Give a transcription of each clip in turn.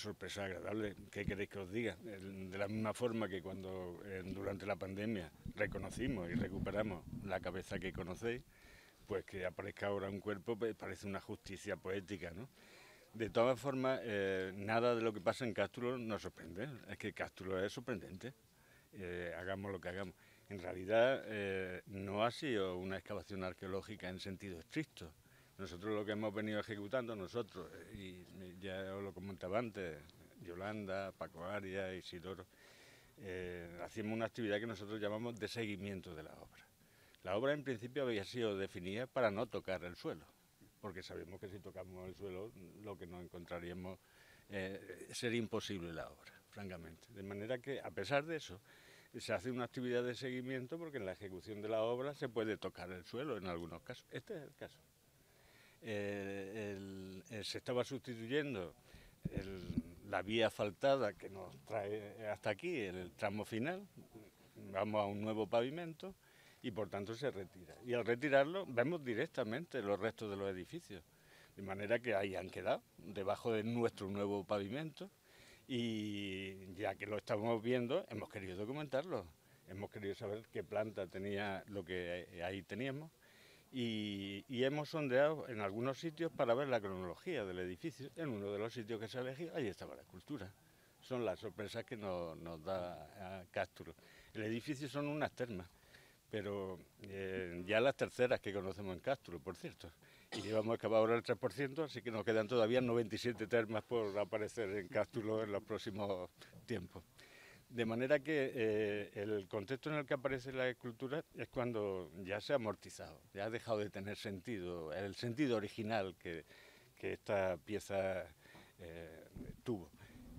sorpresa agradable, ¿qué queréis que os diga? De la misma forma que cuando eh, durante la pandemia reconocimos y recuperamos la cabeza que conocéis, pues que aparezca ahora un cuerpo pues parece una justicia poética, De todas formas, eh, nada de lo que pasa en Cástulo nos sorprende, es que Cástulo es sorprendente, eh, hagamos lo que hagamos. En realidad no ha sido una excavación arqueológica en sentido estricto, nosotros lo que hemos venido ejecutando, nosotros, y ya os lo comentaba antes, Yolanda, Paco Arias, Isidoro, eh, hacíamos una actividad que nosotros llamamos de seguimiento de la obra. La obra en principio había sido definida para no tocar el suelo, porque sabemos que si tocamos el suelo lo que nos encontraríamos eh, sería imposible la obra, francamente. De manera que, a pesar de eso, se hace una actividad de seguimiento porque en la ejecución de la obra se puede tocar el suelo en algunos casos. Este es el caso. Eh, se estaba sustituyendo la vía asfaltada que nos trae hasta aquí, el tramo final, vamos a un nuevo pavimento y por tanto se retira. Y al retirarlo vemos directamente los restos de los edificios, de manera que ahí han quedado, debajo de nuestro nuevo pavimento y ya que lo estamos viendo hemos querido documentarlo, hemos querido saber qué planta tenía lo que ahí teníamos y, hemos sondeado en algunos sitios para ver la cronología del edificio. En uno de los sitios que se ha elegido, ahí estaba la cultura Son las sorpresas que nos, da Castro. El edificio son unas termas, pero eh, ya las terceras que conocemos en Castro, por cierto. Y llevamos acabado ahora el 3%, así que nos quedan todavía 97 termas por aparecer en Cástulo en los próximos tiempos. De manera que eh, el contexto en el que aparece la escultura es cuando ya se ha amortizado, ya ha dejado de tener sentido, el sentido original que, esta pieza eh, tuvo.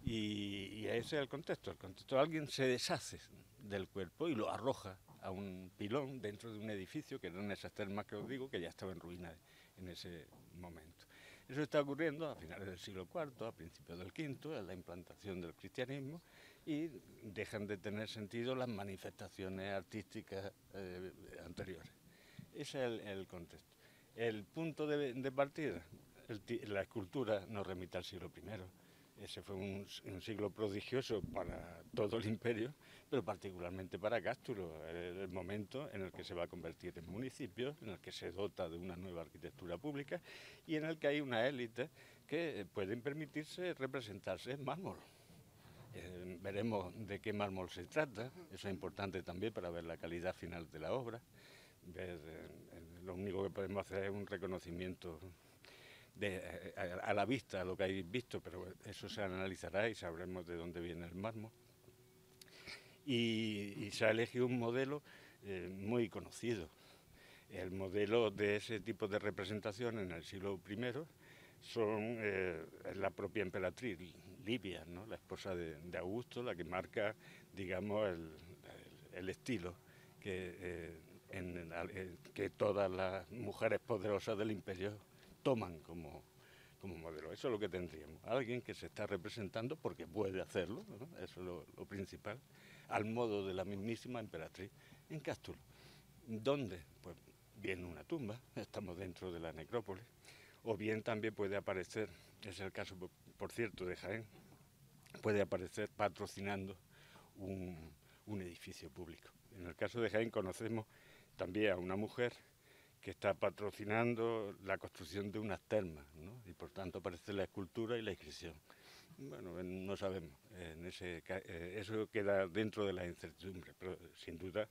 Y, ese es el contexto, el contexto alguien se deshace del cuerpo y lo arroja a un pilón dentro de un edificio, que no esas más que os digo, que ya estaba en ruinas en ese momento. Eso está ocurriendo a finales del siglo IV, a principios del V, en la implantación del cristianismo, y dejan de tener sentido las manifestaciones artísticas eh, anteriores. Ese es el, contexto. El punto de, partida, la escultura no remita al siglo I. Ese fue un, siglo prodigioso para todo el imperio, pero particularmente para Cástulo, el, momento en el que se va a convertir en municipio, en el que se dota de una nueva arquitectura pública y en el que hay una élite que pueden permitirse representarse en mármol. Eh, veremos de qué mármol se trata, eso es importante también para ver la calidad final de la obra. Eh, lo único que podemos hacer es un reconocimiento eh, a, la vista, a lo que habéis visto, pero eso se analizará y sabremos de dónde viene el mármol. Y, se ha elegido un modelo muy conocido. El modelo de ese tipo de representación en el siglo I son la propia emperatriz, Libia, ¿no? la esposa de, Augusto, la que marca, digamos, el, estilo eh, eh, que, todas las mujeres poderosas del imperio toman como, modelo. Eso es lo que tendríamos. Alguien que se está representando porque puede hacerlo, eso es lo, principal, al modo de la mismísima emperatriz en Cástulo. ¿Dónde? Pues viene una tumba, estamos dentro de la necrópolis o bien también puede aparecer, es el caso por cierto de Jaén, puede aparecer patrocinando un, edificio público. En el caso de Jaén conocemos también a una mujer que está patrocinando la construcción de unas termas, y por tanto aparece la escultura y la inscripción. Bueno, no sabemos, eh, eso queda dentro de la incertidumbre, pero sin duda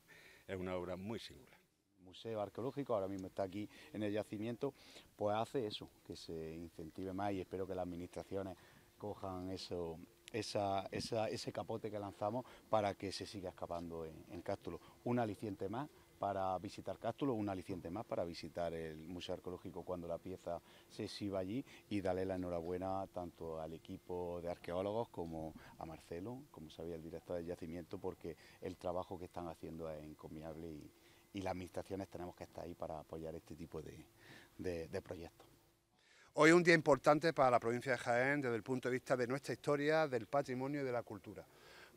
es una obra muy singular. Museo Arqueológico, ahora mismo está aquí en el yacimiento, pues hace eso, que se incentive más y espero que las administraciones cojan eso, ese capote que lanzamos para que se siga escapando en, en Cástulo. Un aliciente más para visitar Cástulo, un aliciente más para visitar el Museo Arqueológico cuando la pieza se exhiba allí y darle la enhorabuena tanto al equipo de arqueólogos como a Marcelo, como sabía el director del yacimiento, porque el trabajo que están haciendo es encomiable y, y las administraciones tenemos que estar ahí para apoyar este tipo de, proyectos. Hoy es un día importante para la provincia de Jaén desde el punto de vista de nuestra historia, del patrimonio y de la cultura,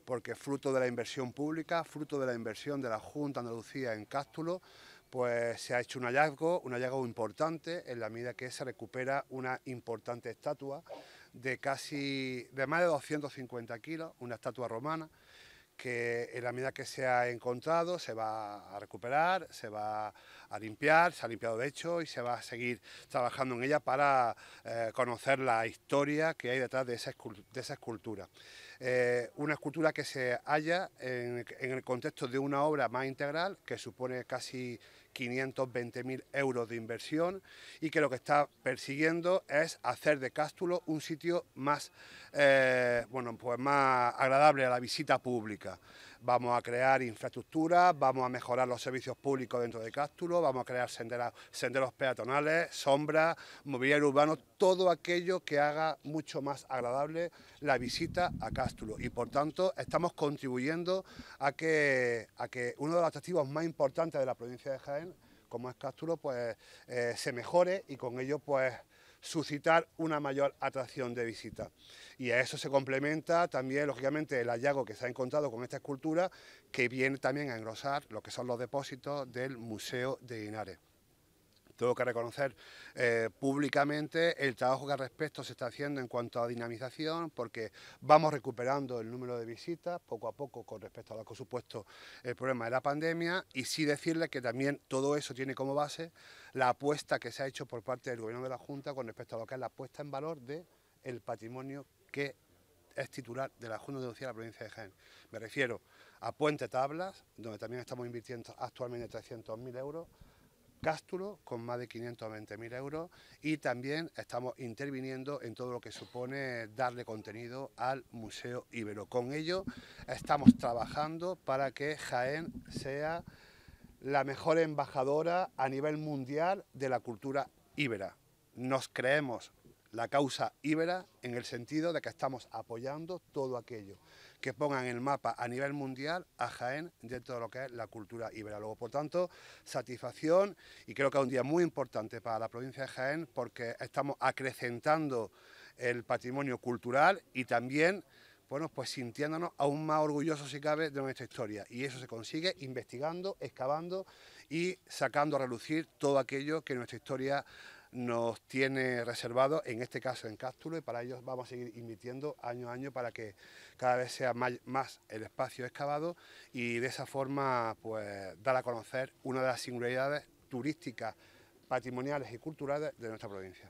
porque fruto de la inversión pública, fruto de la inversión de la Junta Andalucía en Cástulo, pues se ha hecho un hallazgo, un hallazgo importante en la medida que se recupera una importante estatua de casi de más de 250 kilos, una estatua romana que en la medida que se ha encontrado se va a recuperar, se va a limpiar, se ha limpiado de hecho y se va a seguir trabajando en ella para eh, conocer la historia que hay detrás de esa, escultura. Eh, una escultura que se halla en el contexto de una obra más integral que supone casi 520.000 euros de inversión y que lo que está persiguiendo es hacer de Cástulo un sitio más, eh, bueno, pues más agradable a la visita pública. Vamos a crear infraestructuras, vamos a mejorar los servicios públicos dentro de Cástulo, vamos a crear senderos, senderos peatonales, sombras, mobiliario urbano, todo aquello que haga mucho más agradable la visita a Cástulo. Y por tanto, estamos contribuyendo a que, a que uno de los atractivos más importantes de la provincia de Jaén, como es Cástulo, pues eh, se mejore y con ello pues suscitar una mayor atracción de visita. Y a eso se complementa también, lógicamente, el hallazgo que se ha encontrado con esta escultura, que viene también a engrosar lo que son los depósitos del Museo de Inares tengo que reconocer eh, públicamente el trabajo que al respecto se está haciendo en cuanto a dinamización, porque vamos recuperando el número de visitas poco a poco con respecto a lo que supuesto el problema de la pandemia, y sí decirle que también todo eso tiene como base la apuesta que se ha hecho por parte del Gobierno de la Junta con respecto a lo que es la apuesta en valor del patrimonio que es titular de la Junta de Andalucía de la provincia de Jaén. Me refiero a Puente Tablas, donde también estamos invirtiendo actualmente 300.000 euros, Cástulo con más de 520.000 euros y también estamos interviniendo en todo lo que supone darle contenido al Museo Ibero. Con ello estamos trabajando para que Jaén sea la mejor embajadora a nivel mundial de la cultura íbera. Nos creemos la causa íbera en el sentido de que estamos apoyando todo aquello que pongan el mapa a nivel mundial a Jaén dentro de lo que es la cultura ibera. por tanto, satisfacción y creo que es un día muy importante para la provincia de Jaén porque estamos acrecentando el patrimonio cultural y también bueno, pues sintiéndonos aún más orgullosos si cabe de nuestra historia. Y eso se consigue investigando, excavando y sacando a relucir todo aquello que nuestra historia nos tiene reservado, en este caso en Cástulo, y para ellos vamos a seguir invirtiendo año a año para que cada vez sea más, más el espacio excavado y de esa forma pues dar a conocer una de las singularidades turísticas, patrimoniales y culturales de nuestra provincia.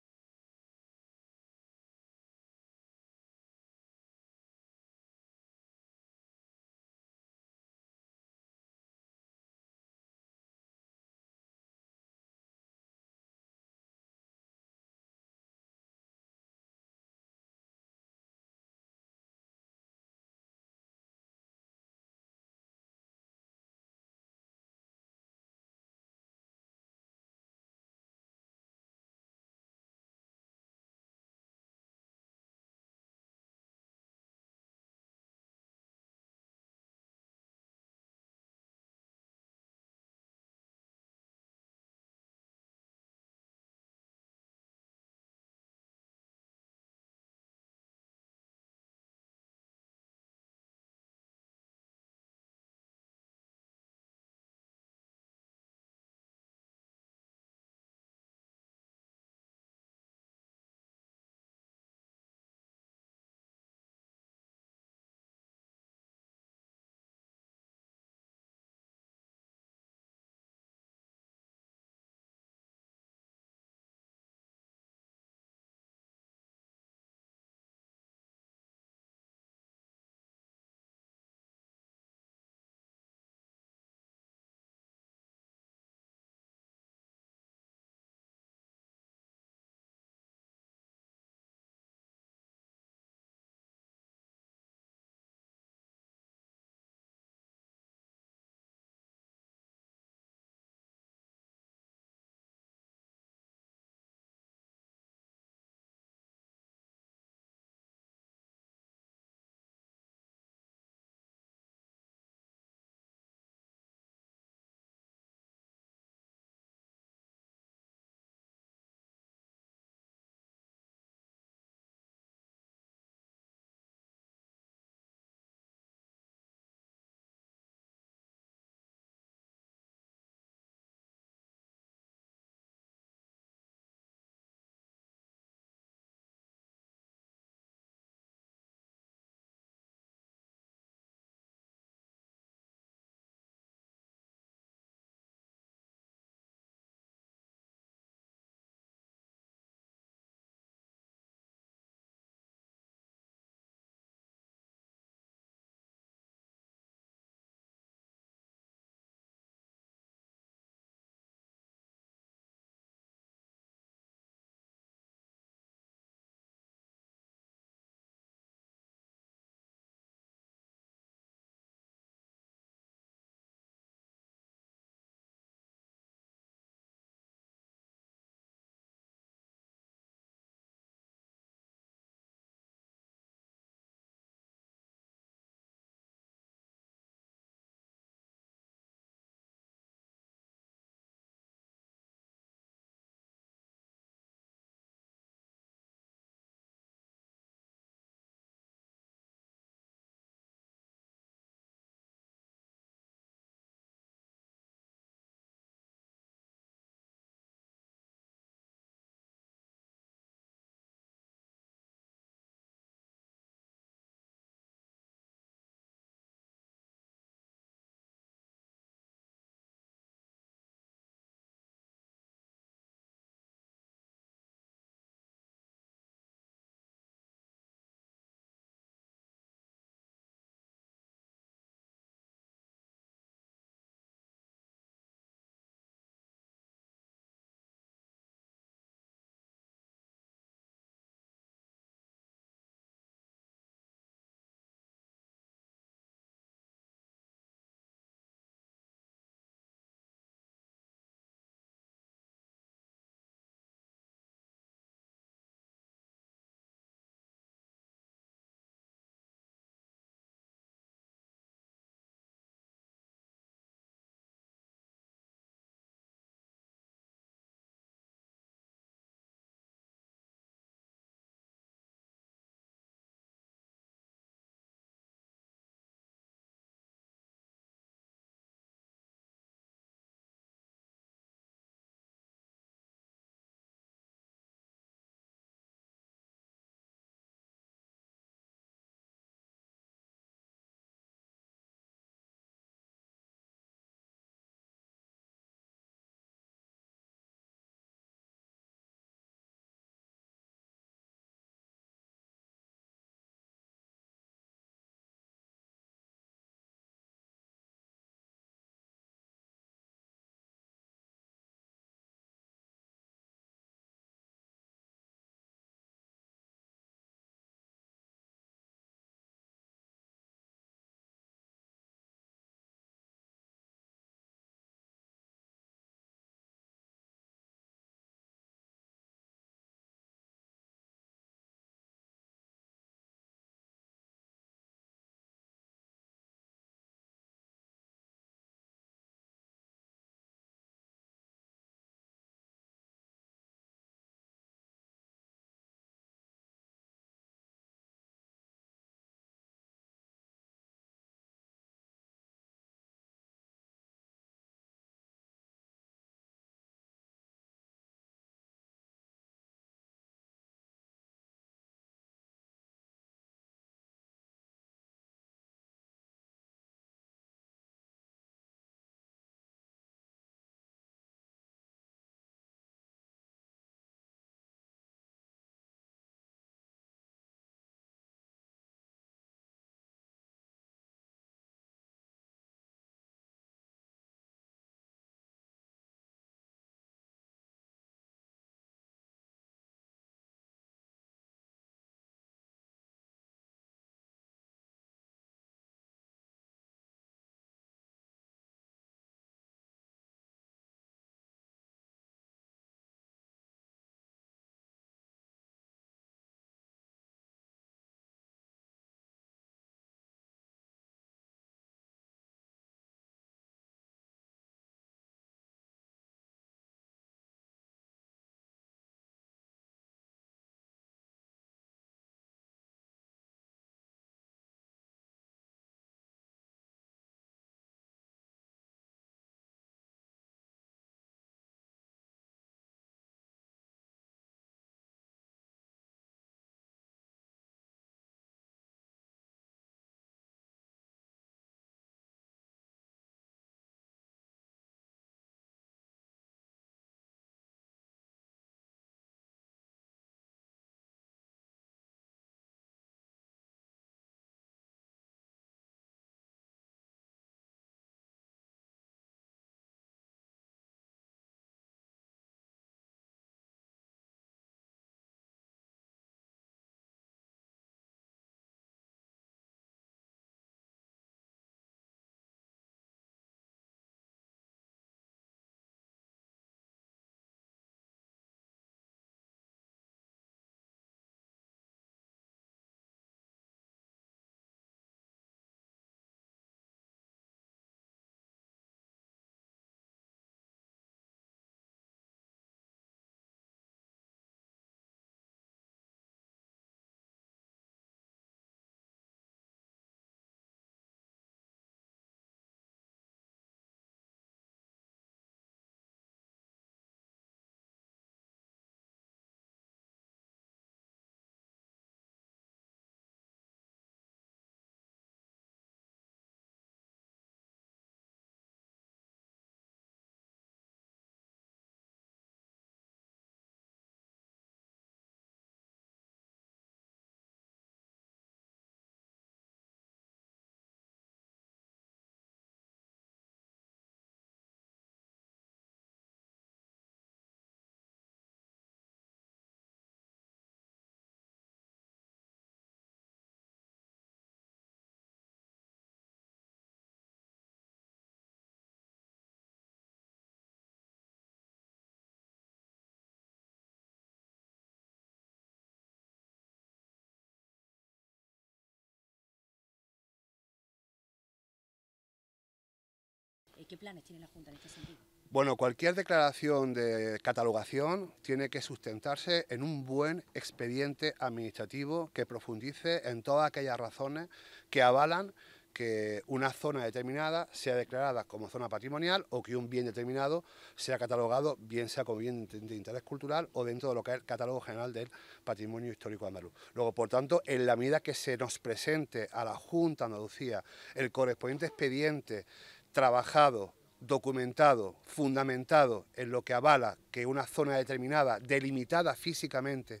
qué planes tiene la Junta en este sentido? Bueno, cualquier declaración de catalogación tiene que sustentarse en un buen expediente administrativo que profundice en todas aquellas razones que avalan que una zona determinada sea declarada como zona patrimonial o que un bien determinado sea catalogado, bien sea como bien de interés cultural o dentro de lo que es el catálogo general del patrimonio histórico andaluz. Luego, por tanto, en la medida que se nos presente a la Junta Andalucía el correspondiente expediente trabajado, documentado, fundamentado en lo que avala que una zona determinada, delimitada físicamente,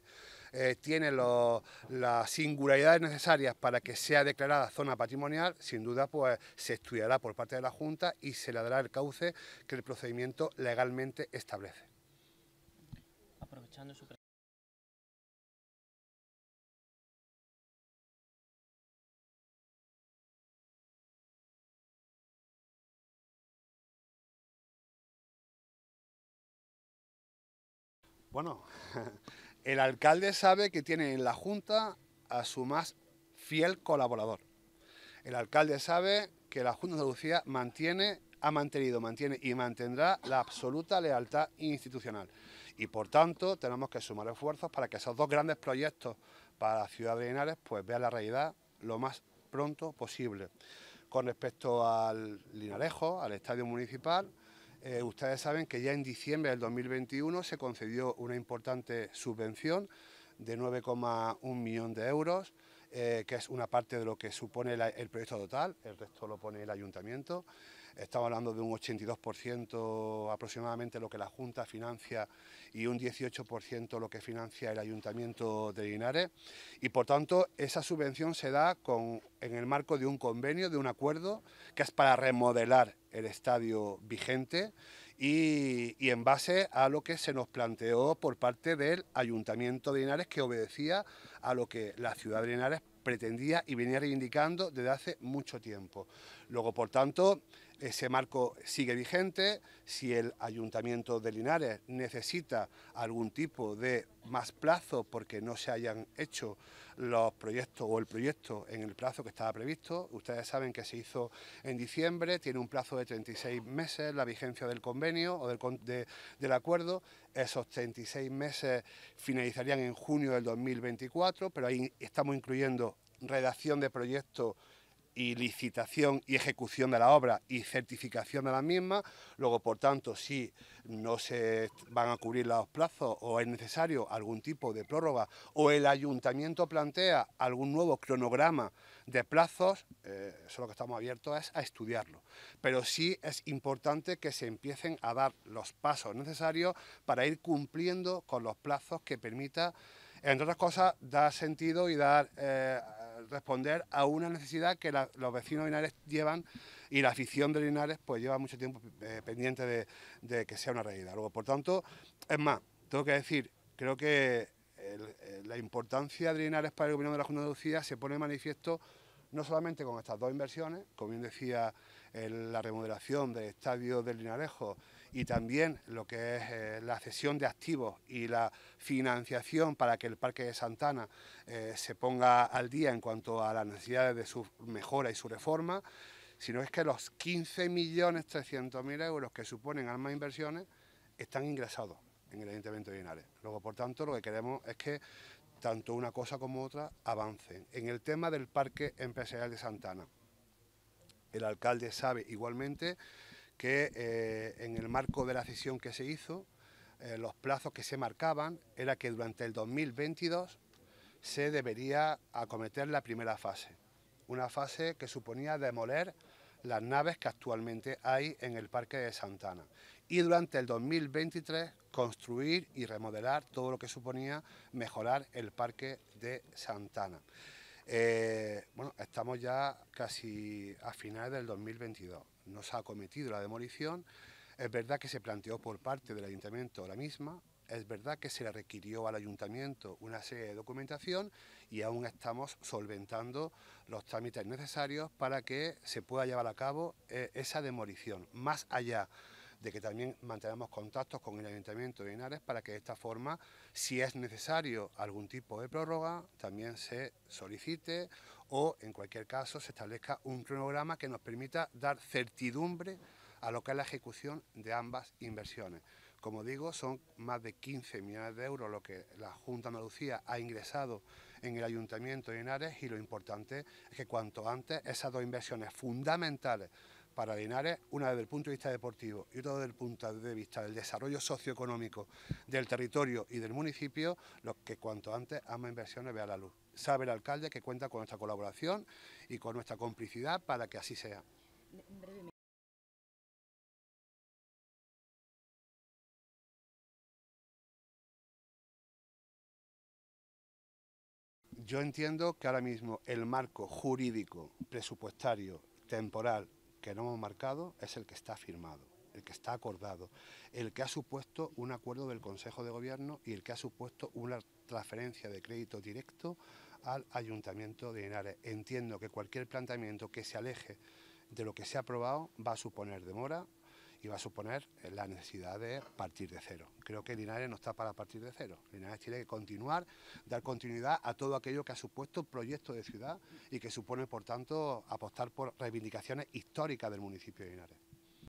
eh, tiene las singularidades necesarias para que sea declarada zona patrimonial, sin duda pues se estudiará por parte de la Junta y se le dará el cauce que el procedimiento legalmente establece. Aprovechando su Bueno, el alcalde sabe que tiene en la Junta a su más fiel colaborador. El alcalde sabe que la Junta de Andalucía mantiene, ha mantenido, mantiene y mantendrá la absoluta lealtad institucional. Y por tanto, tenemos que sumar esfuerzos para que esos dos grandes proyectos para la ciudad de Linares pues vean la realidad lo más pronto posible. Con respecto al Linarejo, al estadio municipal, eh, ustedes saben que ya en diciembre del 2021 se concedió una importante subvención de 9,1 millones de euros, eh, que es una parte de lo que supone el proyecto total, el resto lo pone el ayuntamiento. Estamos hablando de un 82% aproximadamente lo que la Junta financia y un 18% lo que financia el Ayuntamiento de Linares. Y por tanto, esa subvención se da con, en el marco de un convenio, de un acuerdo, que es para remodelar el estadio vigente y, y, en base a lo que se nos planteó por parte del Ayuntamiento de Linares, que obedecía a lo que la ciudad de Linares pretendía y venía reivindicando desde hace mucho tiempo. Luego, por tanto, ese marco sigue vigente. Si el Ayuntamiento de Linares necesita algún tipo de más plazo porque no se hayan hecho los proyectos o el proyecto en el plazo que estaba previsto. Ustedes saben que se hizo en diciembre, tiene un plazo de 36 meses la vigencia del convenio o del, acuerdo. Esos 36 meses finalizarían en junio del 2024, pero ahí estamos incluyendo redacción de proyectos y licitación y ejecución de la obra y certificación de la misma. Luego, por tanto, si no se van a cubrir los plazos o es necesario algún tipo de prórroga o el ayuntamiento plantea algún nuevo cronograma de plazos, eh, eso lo que estamos abiertos es a estudiarlo. Pero sí es importante que se empiecen a dar los pasos necesarios para ir cumpliendo con los plazos que permita, entre otras cosas, dar sentido y dar... Eh, responder a una necesidad que los vecinos de Linares llevan y la afición de Linares pues lleva mucho tiempo eh, pendiente de, que sea una realidad. Luego, por tanto, es más, tengo que decir, creo que eh, la importancia de Linares para el gobierno de la Junta de Andalucía se pone manifiesto no solamente con estas dos inversiones, como bien decía, eh, la remodelación del estadio del Linarejo y también lo que es eh, la cesión de activos y la financiación para que el Parque de Santana eh, se ponga al día en cuanto a las necesidades de su mejora y su reforma, sino es que los 15.300.000 euros que suponen armas inversiones están ingresados en el Ayuntamiento de Linares. Luego, por tanto, lo que queremos es que tanto una cosa como otra avancen. En el tema del Parque Empresarial de Santana, el alcalde sabe igualmente que eh, en el marco de la cesión que se hizo, eh, los plazos que se marcaban era que durante el 2022 se debería acometer la primera fase, una fase que suponía demoler las naves que actualmente hay en el Parque de Santana y durante el 2023 construir y remodelar todo lo que suponía mejorar el Parque de Santana. Eh, bueno, estamos ya casi a finales del 2022 nos ha cometido la demolición. Es verdad que se planteó por parte del ayuntamiento la misma, es verdad que se le requirió al ayuntamiento una serie de documentación y aún estamos solventando los trámites necesarios para que se pueda llevar a cabo eh, esa demolición, más allá de que también mantenemos contactos con el Ayuntamiento de Linares para que de esta forma, si es necesario algún tipo de prórroga, también se solicite o en cualquier caso se establezca un cronograma que nos permita dar certidumbre a lo que es la ejecución de ambas inversiones. Como digo, son más de 15 millones de euros lo que la Junta de Andalucía ha ingresado en el Ayuntamiento de Linares y lo importante es que cuanto antes esas dos inversiones fundamentales para Linares, una desde el punto de vista deportivo y otra desde el punto de vista del desarrollo socioeconómico del territorio y del municipio, los que cuanto antes ambas Inversiones vea la luz. Sabe el alcalde que cuenta con nuestra colaboración y con nuestra complicidad para que así sea. Yo entiendo que ahora mismo el marco jurídico, presupuestario, temporal que no hemos marcado es el que está firmado, el que está acordado, el que ha supuesto un acuerdo del Consejo de Gobierno y el que ha supuesto una transferencia de crédito directo al Ayuntamiento de Inares. Entiendo que cualquier planteamiento que se aleje de lo que se ha aprobado va a suponer demora, y va a suponer la necesidad de partir de cero. Creo que Linares no está para partir de cero. Linares tiene que continuar, dar continuidad a todo aquello que ha supuesto proyecto de ciudad y que supone, por tanto, apostar por reivindicaciones históricas del municipio de Linares.